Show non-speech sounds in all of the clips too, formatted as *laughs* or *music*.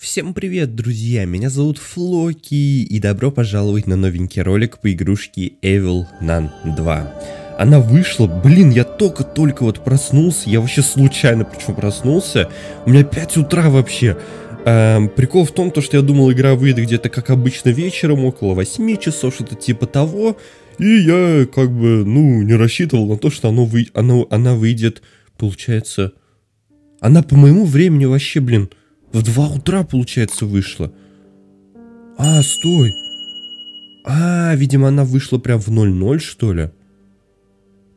Всем привет, друзья! Меня зовут Флоки, и добро пожаловать на новенький ролик по игрушке Evil Nun 2. Она вышла, блин, я только-только вот проснулся, я вообще случайно причем проснулся, у меня 5 утра вообще. Эм, прикол в том, то, что я думал, игра выйдет где-то, как обычно, вечером, около 8 часов, что-то типа того, и я, как бы, ну, не рассчитывал на то, что оно вы... оно... она выйдет, получается... Она по моему времени вообще, блин, в два утра, получается, вышло. А, стой. А, видимо, она вышла прям в 0-0, что ли?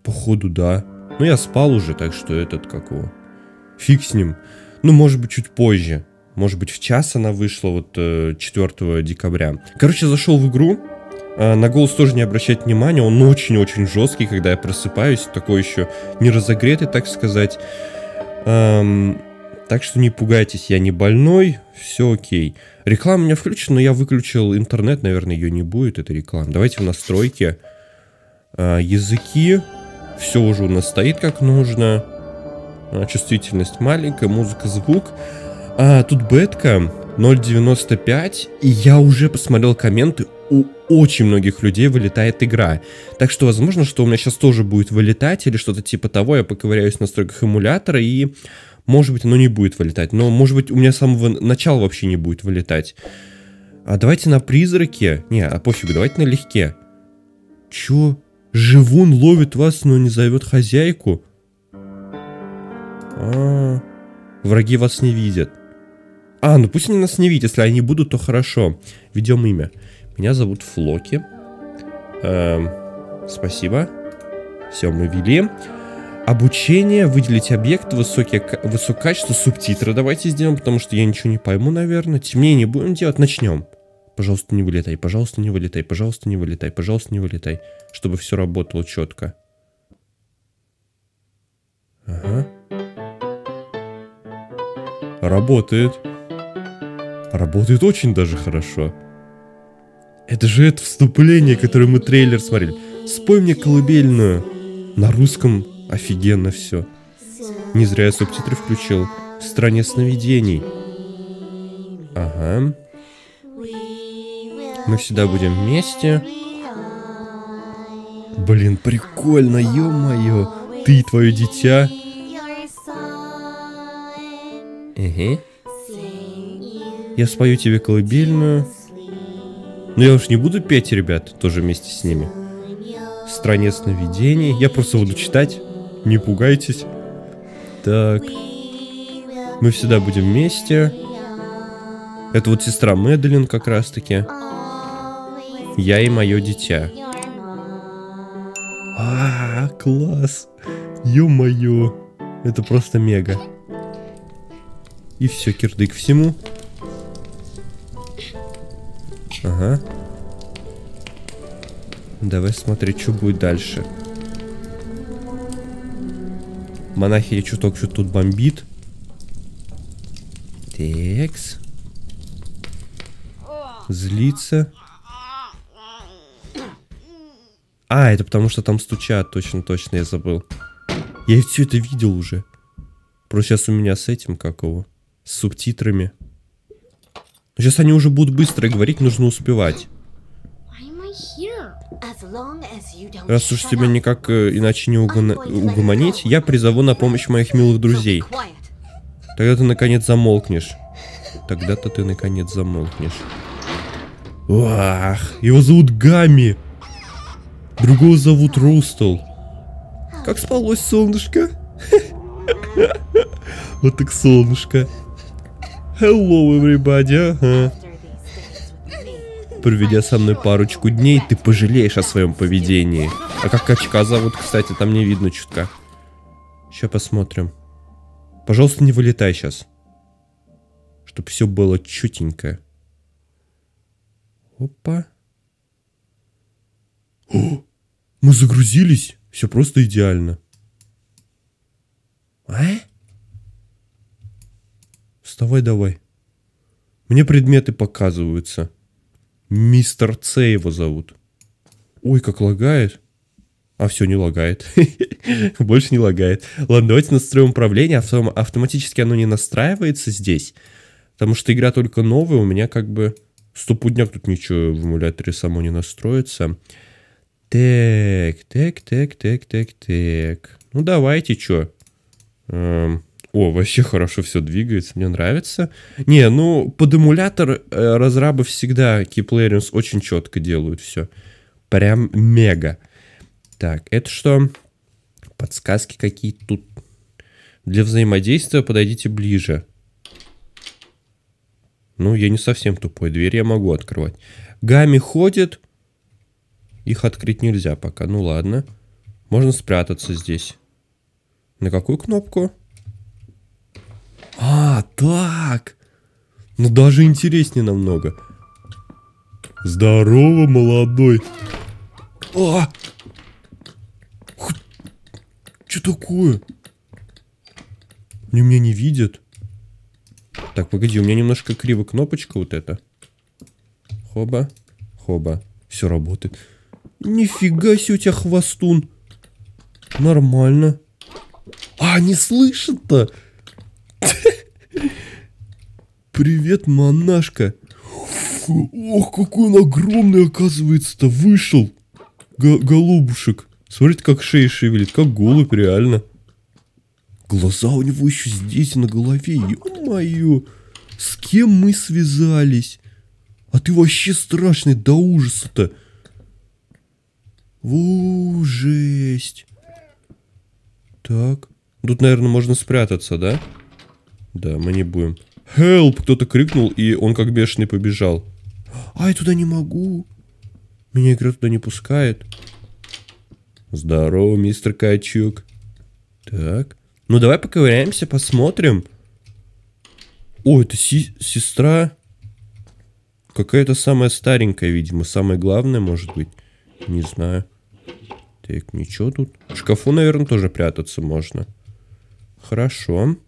Походу, да. Но ну, я спал уже, так что этот, как его. Фиг с ним. Ну, может быть, чуть позже. Может быть, в час она вышла, вот, 4 э, декабря. Короче, зашел в игру. А, на голос тоже не обращать внимания, он очень-очень жесткий, когда я просыпаюсь, такой еще не разогретый, так сказать. Эм, так что не пугайтесь, я не больной, все окей. Реклама у меня включена, но я выключил интернет, наверное, ее не будет, это реклама. Давайте в настройки. А, языки. Все уже у нас стоит как нужно. А, чувствительность маленькая, музыка, звук. А, тут бетка 0.95, и я уже посмотрел комменты, у очень многих людей вылетает игра. Так что возможно, что у меня сейчас тоже будет вылетать или что-то типа того, я поковыряюсь в настройках эмулятора и может быть, оно не будет вылетать. Но, может быть, у меня с самого начала вообще не будет вылетать. А давайте на призраке. Не, а пофигу, давайте на легке. Чё? Живун ловит вас, но не зовет хозяйку? А, -а, а, враги вас не видят. А, ну пусть они нас не видят, если они будут, то хорошо. Ведем имя. Меня зовут Флоки. Эм, спасибо. Все, мы вели. Обучение, выделить объект, высокие, высокое качество, субтитры давайте сделаем, потому что я ничего не пойму, наверное. Темнее не будем делать, начнем. Пожалуйста, не вылетай, пожалуйста, не вылетай, пожалуйста, не вылетай, пожалуйста, не вылетай. Чтобы все работало четко. Ага. Работает. Работает очень даже хорошо. Это же это вступление, которое мы трейлер смотрели. Спой мне колыбельную на русском Офигенно все. Не зря я субтитры включил. В стране сновидений. Ага. Мы всегда будем вместе. Блин, прикольно, ё-моё. Ты и твое дитя. Угу. Я спою тебе колыбельную. Но я уж не буду петь, ребят, тоже вместе с ними. В стране сновидений. Я просто буду читать. Не пугайтесь. Так. Мы всегда будем вместе. Это вот сестра Медлин как раз-таки. Я и мое дитя. А, -а, -а класс. Ё-моё. Это просто мега. И все, кирдык всему. Ага. Давай смотреть, что будет дальше. Монахи или чуток что тут бомбит. Текс. Злится. А, это потому что там стучат. Точно, точно, я забыл. Я все это видел уже. Просто сейчас у меня с этим какого? С субтитрами. Сейчас они уже будут быстро говорить, нужно успевать. Раз уж тебя никак э, иначе не угомонить, я призову на помощь моих милых друзей. Тогда ты наконец замолкнешь. Тогда-то ты наконец замолкнешь. Ах, его зовут Гами. Другого зовут Рустел. Как спалось, солнышко? *laughs* Вот так солнышко. Hello, everybody. Ага проведя со мной парочку дней, ты пожалеешь о своем поведении. А как качка зовут, кстати, там не видно чутка. Сейчас посмотрим. Пожалуйста, не вылетай сейчас. Чтоб все было чутенько. Опа. О, мы загрузились. Все просто идеально. А? Вставай давай. Мне предметы показываются. Мистер Ц его зовут. Ой, как лагает. А все, не лагает. *laughs* Больше не лагает. Ладно, давайте настроим управление. Автом автоматически оно не настраивается здесь. Потому что игра только новая. У меня как бы стопудняк тут ничего в эмуляторе само не настроится. Так, так, так, так, так, так. Ну давайте, чё. Эм, о, вообще хорошо все двигается, мне нравится. Не, ну, под эмулятор э, разрабы всегда Keyplayers очень четко делают все. Прям мега. Так, это что? Подсказки какие тут? Для взаимодействия подойдите ближе. Ну, я не совсем тупой. Дверь я могу открывать. Гами ходит. Их открыть нельзя пока. Ну ладно. Можно спрятаться здесь. На какую кнопку? А, так. Ну даже интереснее намного. Здорово, молодой. О, Что такое? Они меня не видят. Так, погоди, у меня немножко криво кнопочка вот эта. Хоба, хоба. Все работает. Нифига себе у тебя хвостун. Нормально. А, не слышит-то. Привет, монашка. Ох, какой он огромный, оказывается-то, вышел. Г голубушек. Смотрите, как шея шевелит, как голубь, реально. Глаза у него еще здесь, на голове. Ё-моё. С кем мы связались? А ты вообще страшный до ужаса-то. О, жесть. Так. Тут, наверное, можно спрятаться, да? Да, мы не будем. Help! кто кто-то крикнул, и он как бешеный побежал. «А, я туда не могу! Меня игра туда не пускает!» «Здорово, мистер Качук!» «Так, ну давай поковыряемся, посмотрим!» «О, это си сестра...» Какая-то самая старенькая, видимо. самая главная, может быть. Не знаю. Так, ничего тут. В шкафу, наверное, тоже прятаться можно. Хорошо. Хорошо.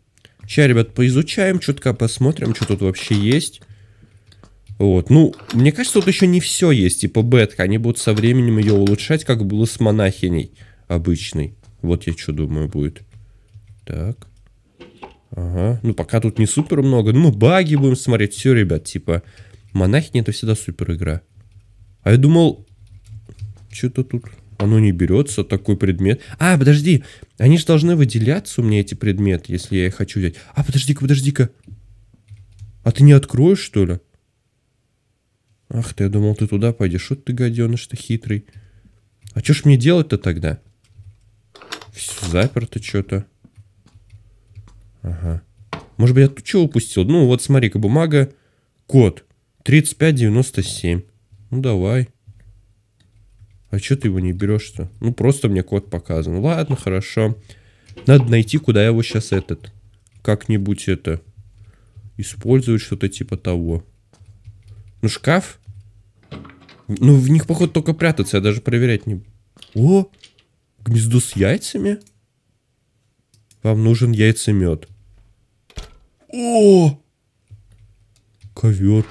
Сейчас, ребят, поизучаем, чутка посмотрим, что тут вообще есть. Вот, ну, мне кажется, тут еще не все есть, типа бетка. Они будут со временем ее улучшать, как было с монахиней обычной. Вот я что думаю будет. Так. Ага, ну пока тут не супер много. Ну мы баги будем смотреть, все, ребят, типа... Монахиня это всегда супер игра. А я думал... Что-то тут оно не берется, такой предмет. А, подожди, они же должны выделяться у меня эти предметы, если я их хочу взять. А, подожди-ка, подожди-ка. А ты не откроешь, что ли? Ах ты, я думал, ты туда пойдешь. Что ты, гаденыш-то хитрый. А что ж мне делать-то тогда? Все заперто что-то. Ага. Может быть, я тут что упустил? Ну, вот смотри-ка, бумага. Код. 3597. Ну, давай. А что ты его не берешь-то? Ну, просто мне код показан. Ладно, хорошо. Надо найти, куда я его сейчас этот... Как-нибудь это... Использовать что-то типа того. Ну, шкаф? Ну, в них, походу, только прятаться. Я даже проверять не... О! Гнездо с яйцами? Вам нужен яйцемед. О! Ковер.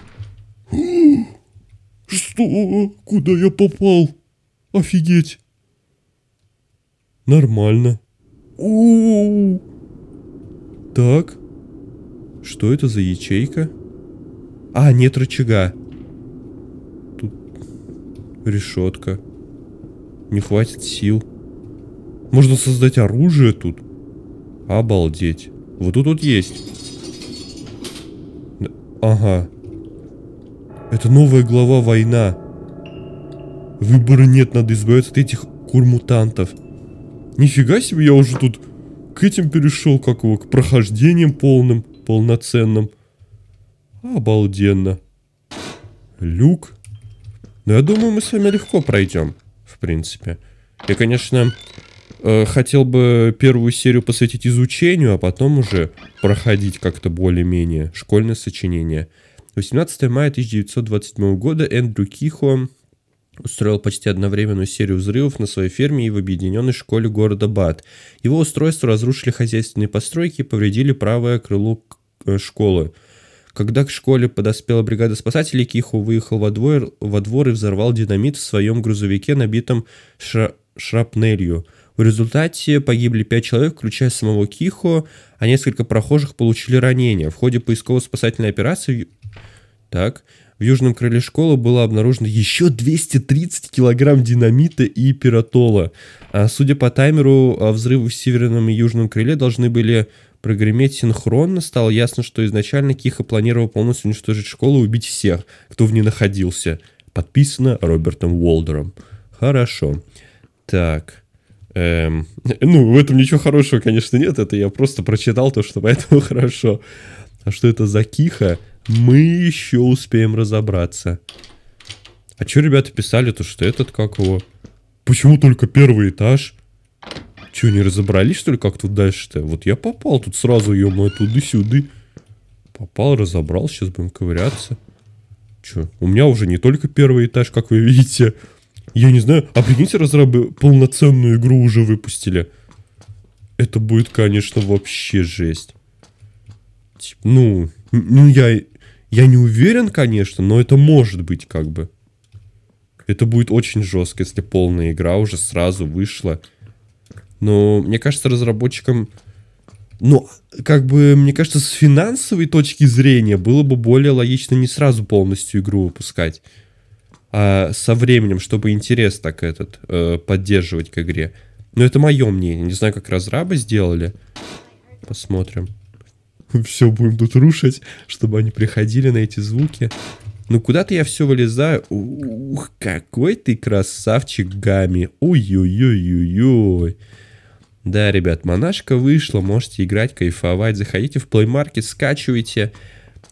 Что? Куда я попал? Офигеть. Нормально. У -у -у. Так. Что это за ячейка? А, нет рычага. Тут решетка. Не хватит сил. Можно создать оружие тут. Обалдеть. Вот тут вот есть. Ага. Это новая глава война. Выбора нет, надо избавиться от этих курмутантов. Нифига себе, я уже тут к этим перешел, как его, к прохождениям полным, полноценным. Обалденно. Люк. Но ну, я думаю, мы с вами легко пройдем, в принципе. Я, конечно, э, хотел бы первую серию посвятить изучению, а потом уже проходить как-то более-менее школьное сочинение. 18 мая 1927 года Эндрю Кихо устроил почти одновременную серию взрывов на своей ферме и в объединенной школе города Бат. Его устройство разрушили хозяйственные постройки и повредили правое крыло э, школы. Когда к школе подоспела бригада спасателей, Кихо выехал во двор, во двор и взорвал динамит в своем грузовике, набитом шра шрапнелью. В результате погибли пять человек, включая самого Кихо, а несколько прохожих получили ранения. В ходе поисково-спасательной операции... Так, южном крыле школы было обнаружено еще 230 килограмм динамита и пиротола. А судя по таймеру, а, взрывы в северном и южном крыле должны были прогреметь синхронно. Стало ясно, что изначально Киха планировал полностью уничтожить школу и убить всех, кто в ней находился. Подписано Робертом Уолдером. Хорошо. Так. Эм, *laughs* ну, в этом ничего хорошего, конечно, нет. Это я просто прочитал то, что поэтому *laughs* хорошо. А что это за киха, мы еще успеем разобраться. А что ребята писали, то что этот, как его? Почему только первый этаж? Че, не разобрались, что ли, как тут дальше-то? Вот я попал тут сразу, ё-моё, туды-сюды. Попал, разобрал, сейчас будем ковыряться. Че, у меня уже не только первый этаж, как вы видите. Я не знаю, а прикиньте, разрабы полноценную игру уже выпустили. Это будет, конечно, вообще жесть. Типа, ну, ну я, я не уверен, конечно, но это может быть как бы. Это будет очень жестко, если полная игра уже сразу вышла. Но мне кажется, разработчикам, ну, как бы, мне кажется, с финансовой точки зрения было бы более логично не сразу полностью игру выпускать, а со временем, чтобы интерес так этот э, поддерживать к игре. Но это мое мнение. Не знаю, как разрабы сделали. Посмотрим. *laughs* все будем тут рушить, чтобы они приходили на эти звуки. Ну куда-то я все вылезаю. Ух, какой ты красавчик, Гами. Ой-ой-ой-ой-ой. Да, ребят, монашка вышла, можете играть, кайфовать. Заходите в Play Market, скачивайте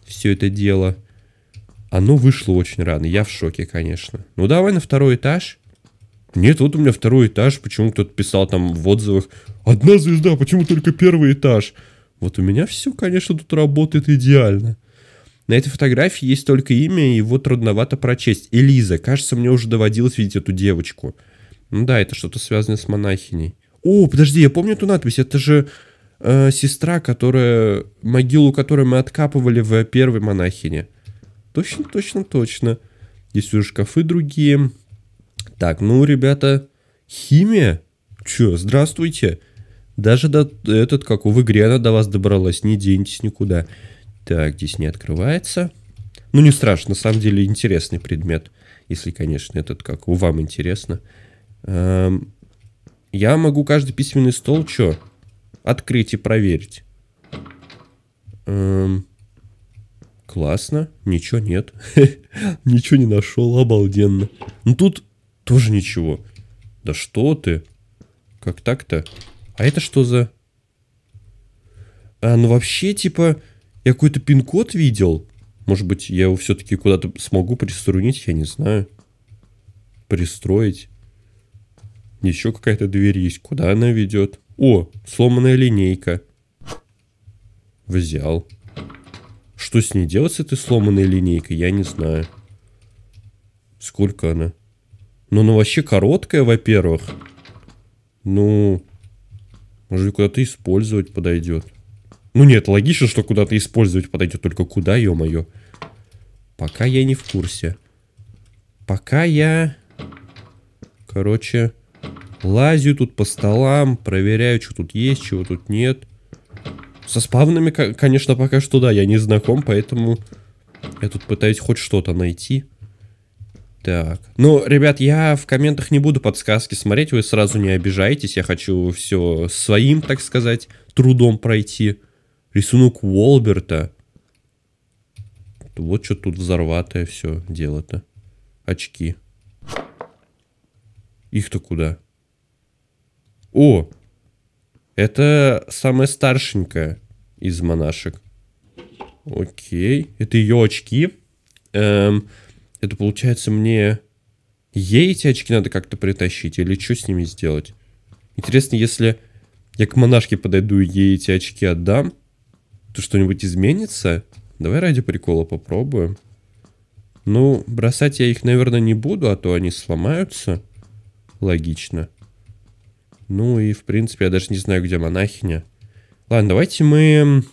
все это дело. Оно вышло очень рано, я в шоке, конечно. Ну давай на второй этаж. Нет, вот у меня второй этаж, почему кто-то писал там в отзывах. Одна звезда, почему только первый этаж? Вот у меня все, конечно, тут работает идеально. На этой фотографии есть только имя, его трудновато прочесть. Элиза. Кажется, мне уже доводилось видеть эту девочку. Ну да, это что-то связанное с монахиней. О, подожди, я помню эту надпись. Это же э, сестра, которая... Могилу которую мы откапывали в первой монахине. Точно, точно, точно. Здесь уже шкафы другие. Так, ну, ребята, химия? Чё, здравствуйте. Здравствуйте. Даже до, этот, как у в игре она до вас добралась, не денетесь никуда. Так, здесь не открывается. Ну, не страшно, на самом деле интересный предмет. Если, конечно, этот, как у вам интересно. Эм, я могу каждый письменный стол, что, открыть и проверить. Эм, классно, ничего нет. *laughs* ничего не нашел, обалденно. Ну, тут тоже ничего. Да что ты? Как так-то? А это что за... А, ну вообще, типа, я какой-то пин-код видел. Может быть, я его все-таки куда-то смогу приструнить, я не знаю. Пристроить. Еще какая-то дверь есть. Куда она ведет? О, сломанная линейка. Взял. Что с ней делать, с этой сломанной линейкой, я не знаю. Сколько она? Ну, она вообще короткая, во-первых. Ну, может быть, куда-то использовать подойдет. Ну нет, логично, что куда-то использовать подойдет. Только куда, ё-моё? Пока я не в курсе. Пока я... Короче, лазю тут по столам, проверяю, что тут есть, чего тут нет. Со спавнами, конечно, пока что да, я не знаком, поэтому я тут пытаюсь хоть что-то найти. Так. Ну, ребят, я в комментах не буду подсказки смотреть, вы сразу не обижайтесь. Я хочу все своим, так сказать, трудом пройти. Рисунок Уолберта. Вот что тут взорватое все дело-то. Очки. Их-то куда? О! Это самая старшенькая из монашек. Окей. Это ее очки. Эм, это получается мне... Ей эти очки надо как-то притащить или что с ними сделать? Интересно, если я к монашке подойду и ей эти очки отдам, то что-нибудь изменится? Давай ради прикола попробуем. Ну, бросать я их, наверное, не буду, а то они сломаются. Логично. Ну и, в принципе, я даже не знаю, где монахиня. Ладно, давайте мы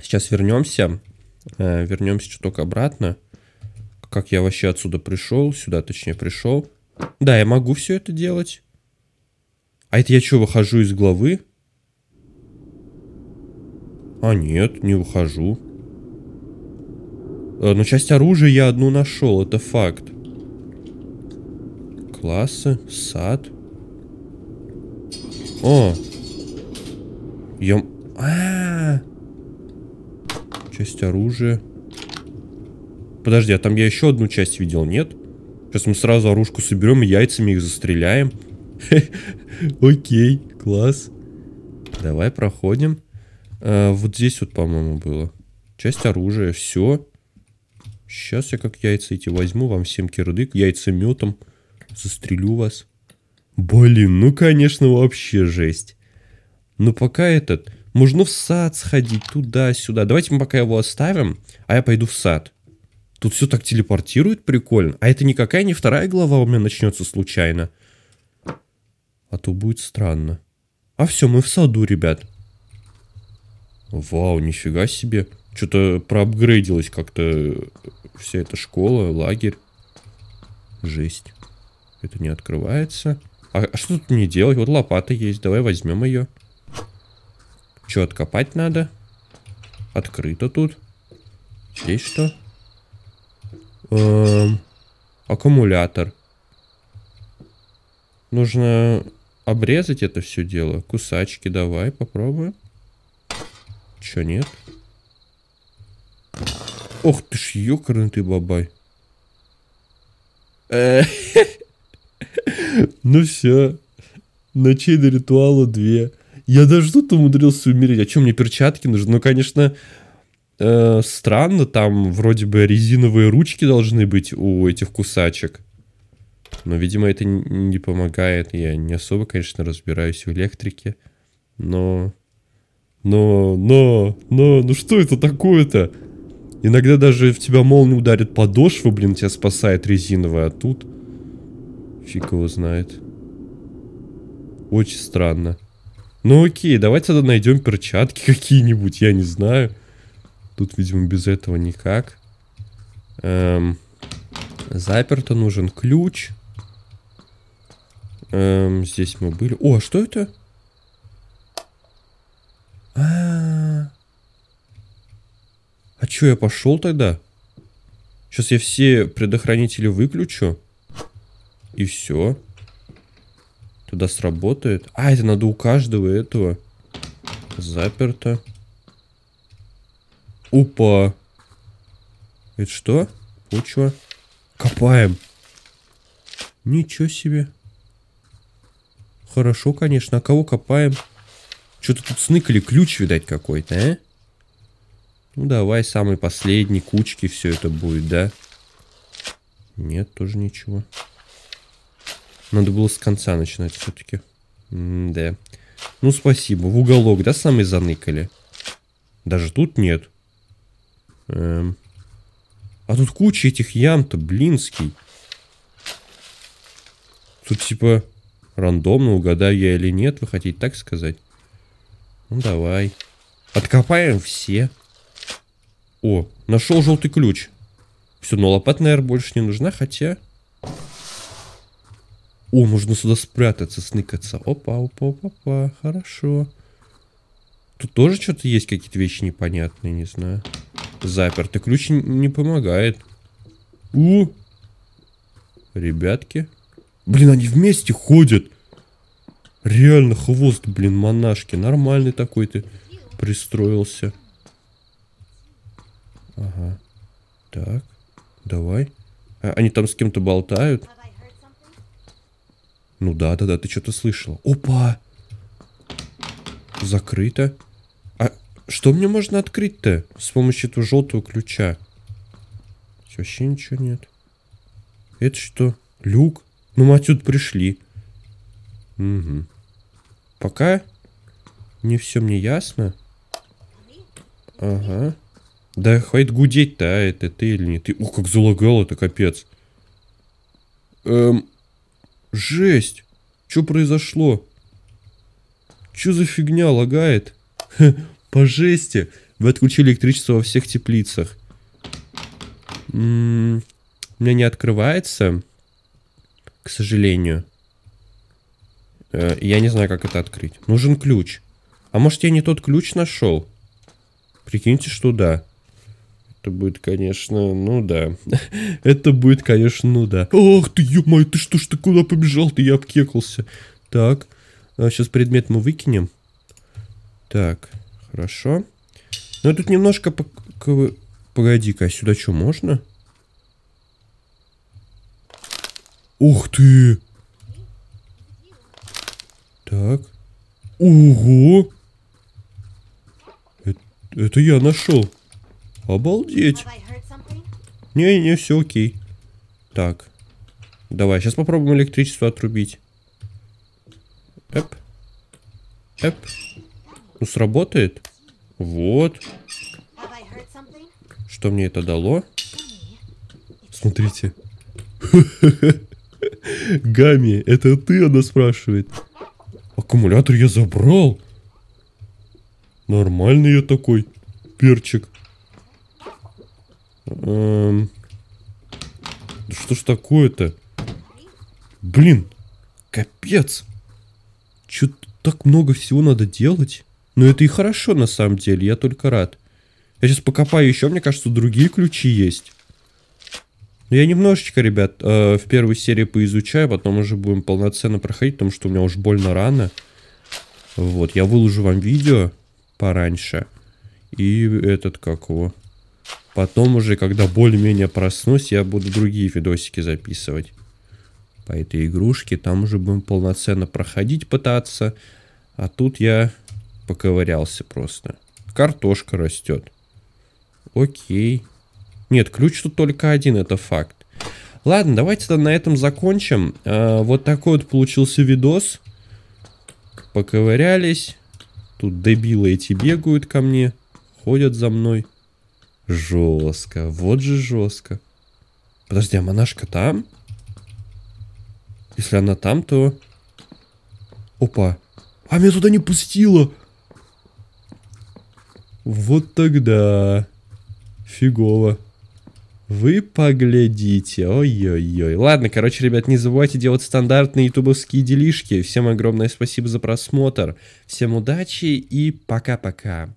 сейчас вернемся. Э, вернемся чуток обратно. Как я вообще отсюда пришел, сюда точнее пришел. Да, я могу все это делать. А это я что, выхожу из главы? А нет, не выхожу. Э, Но ну, часть оружия я одну нашел, это факт. Классы, сад. О! Я... А, -а, а Часть оружия. Подожди, а там я еще одну часть видел, нет? Сейчас мы сразу оружку соберем и яйцами их застреляем. *laughs* Окей, класс. Давай проходим. А, вот здесь вот, по-моему, было. Часть оружия, все. Сейчас я как яйца эти возьму, вам всем кирдык, метом застрелю вас. Блин, ну конечно вообще жесть. Но пока этот, можно в сад сходить, туда-сюда. Давайте мы пока его оставим, а я пойду в сад. Тут все так телепортирует прикольно. А это никакая не вторая глава у меня начнется случайно. А то будет странно. А все, мы в саду, ребят. Вау, нифига себе. Что-то проапгрейдилась как-то э, вся эта школа, лагерь. Жесть. Это не открывается. А, а что тут мне делать? Вот лопата есть, давай возьмем ее. Что, откопать надо? Открыто тут. Здесь что? э, аккумулятор. Нужно обрезать это все дело. Кусачки давай, попробуем. Че, нет? Ох ты ж, ёкарный ты бабай. Э, *laughs* ну все. Ночей до ритуала две. Я даже тут умудрился умереть. А что, мне перчатки нужны? Ну, конечно, Э, странно, там вроде бы резиновые ручки должны быть у этих кусачек. Но, видимо, это не помогает. Я не особо, конечно, разбираюсь в электрике. Но... Но... Но... Но... Ну что это такое-то? Иногда даже в тебя молния ударит подошва, блин, тебя спасает резиновая, а тут... Фиг его знает. Очень странно. Ну окей, давайте тогда найдем перчатки *laughs* какие-нибудь, я не знаю. Тут, видимо, без этого никак. Эм, заперто нужен ключ. Эм, здесь мы были. О, а что это? А, -а, -а. а чё я пошел тогда? Сейчас я все предохранители выключу. И все. Туда сработает. А, это надо у каждого этого. Заперто. Опа. Это что? Почва. Копаем. Ничего себе. Хорошо, конечно. А кого копаем? Что-то тут сныкали. Ключ, видать, какой-то, а? Ну, давай, самый последний. Кучки все это будет, да? Нет, тоже ничего. Надо было с конца начинать все-таки. Да. Ну, спасибо. В уголок, да, самый заныкали? Даже тут нет. Эм. А тут куча этих ям-то, блинский. Тут типа рандомно угадаю я или нет, вы хотите так сказать? Ну давай. Откопаем все. О, нашел желтый ключ. Все, но лопат, наверное, больше не нужна, хотя... О, можно сюда спрятаться, сныкаться. Опа, опа, опа, опа, хорошо. Тут тоже что-то есть, какие-то вещи непонятные, не знаю. Заперт. И ключ не помогает. У! Ребятки. Блин, они вместе ходят. Реально хвост, блин, монашки. Нормальный такой ты пристроился. Ага. Так. Давай. А, они там с кем-то болтают. Ну да, да, да, ты что-то слышала. Опа! Закрыто. Что мне можно открыть-то с помощью этого желтого ключа? Здесь вообще ничего нет. Это что? Люк? Ну мы отсюда пришли. Угу. Пока не все мне ясно. Ага. Да хватит гудеть-то, а это ты или не ты. Ух, как залагало это капец. Эм, жесть. Что произошло? Что за фигня лагает? По жести. Вы отключили электричество во всех теплицах. у меня не открывается, к сожалению. Э, я не знаю, как это открыть. Нужен ключ. А может, я не тот ключ нашел? Прикиньте, что да. Это будет, конечно, ну да. *laughs* это будет, конечно, ну да. Ах ты, ё ты что ж ты куда побежал? Ты я обкекался. Так, а, сейчас предмет мы выкинем. Так, Хорошо. Но ну, тут немножко... Погоди-ка, а сюда что, можно? Ух ты! Так. Ого! Это, это я нашел. Обалдеть. Не-не, все окей. Так. Давай, сейчас попробуем электричество отрубить. Эп. Эп. Ну, сработает? Вот. Что мне это дало? Смотрите. *laughs* Гами, это ты, она спрашивает. Аккумулятор я забрал. Нормальный я такой. Перчик. Эм... Да что ж такое-то? Блин, капец. Чё так много всего надо делать? Но ну, это и хорошо на самом деле, я только рад. Я сейчас покопаю еще, мне кажется, другие ключи есть. Ну, я немножечко, ребят, э, в первой серии поизучаю, потом уже будем полноценно проходить, потому что у меня уж больно рано. Вот, я выложу вам видео пораньше. И этот, как его... Потом уже, когда более-менее проснусь, я буду другие видосики записывать по этой игрушке. Там уже будем полноценно проходить пытаться. А тут я поковырялся просто. Картошка растет. Окей. Нет, ключ тут только один, это факт. Ладно, давайте -то на этом закончим. А, вот такой вот получился видос. Поковырялись. Тут дебилы эти бегают ко мне. Ходят за мной. Жестко. Вот же жестко. Подожди, а монашка там? Если она там, то... Опа. А меня туда не пустила. Вот тогда... Фигово. Вы поглядите, ой-ой-ой. Ладно, короче, ребят, не забывайте делать стандартные ютубовские делишки. Всем огромное спасибо за просмотр. Всем удачи и пока-пока.